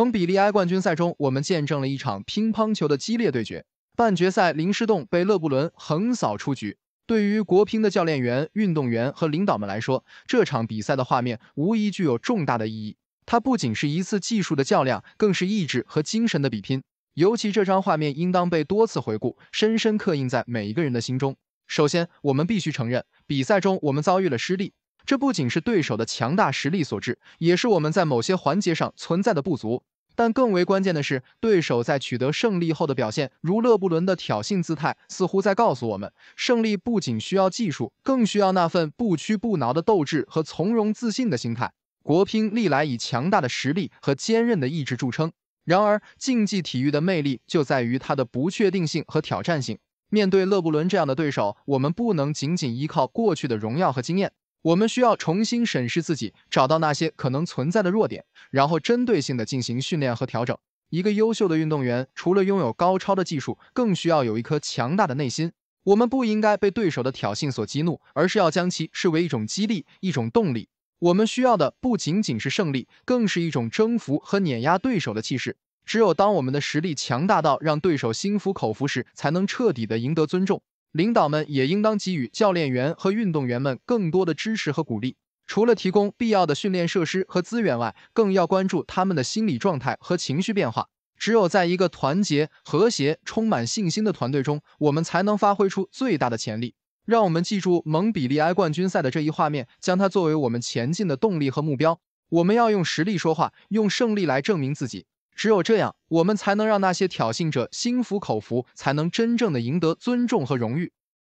从比利埃冠军赛中，我们见证了一场乒乓球的激烈对决。半决赛，林诗栋被勒布伦横扫出局。对于国乒的教练员、运动员和领导们来说，这场比赛的画面无疑具有重大的意义。它不仅是一次技术的较量，更是意志和精神的比拼。尤其这张画面应当被多次回顾，深深刻印在每一个人的心中。首先，我们必须承认，比赛中我们遭遇了失利。这不仅是对手的强大实力所致，也是我们在某些环节上存在的不足。但更为关键的是，对手在取得胜利后的表现，如勒布伦的挑衅姿态，似乎在告诉我们，胜利不仅需要技术，更需要那份不屈不挠的斗志和从容自信的心态。国乒历来以强大的实力和坚韧的意志著称，然而竞技体育的魅力就在于它的不确定性和挑战性。面对勒布伦这样的对手，我们不能仅仅依靠过去的荣耀和经验。我们需要重新审视自己，找到那些可能存在的弱点，然后针对性的进行训练和调整。一个优秀的运动员，除了拥有高超的技术，更需要有一颗强大的内心。我们不应该被对手的挑衅所激怒，而是要将其视为一种激励，一种动力。我们需要的不仅仅是胜利，更是一种征服和碾压对手的气势。只有当我们的实力强大到让对手心服口服时，才能彻底的赢得尊重。领导们也应当给予教练员和运动员们更多的支持和鼓励。除了提供必要的训练设施和资源外，更要关注他们的心理状态和情绪变化。只有在一个团结、和谐、充满信心的团队中，我们才能发挥出最大的潜力。让我们记住蒙比利埃冠军赛的这一画面，将它作为我们前进的动力和目标。我们要用实力说话，用胜利来证明自己。只有这样，我们才能让那些挑衅者心服口服，才能真正的赢得尊重和荣誉。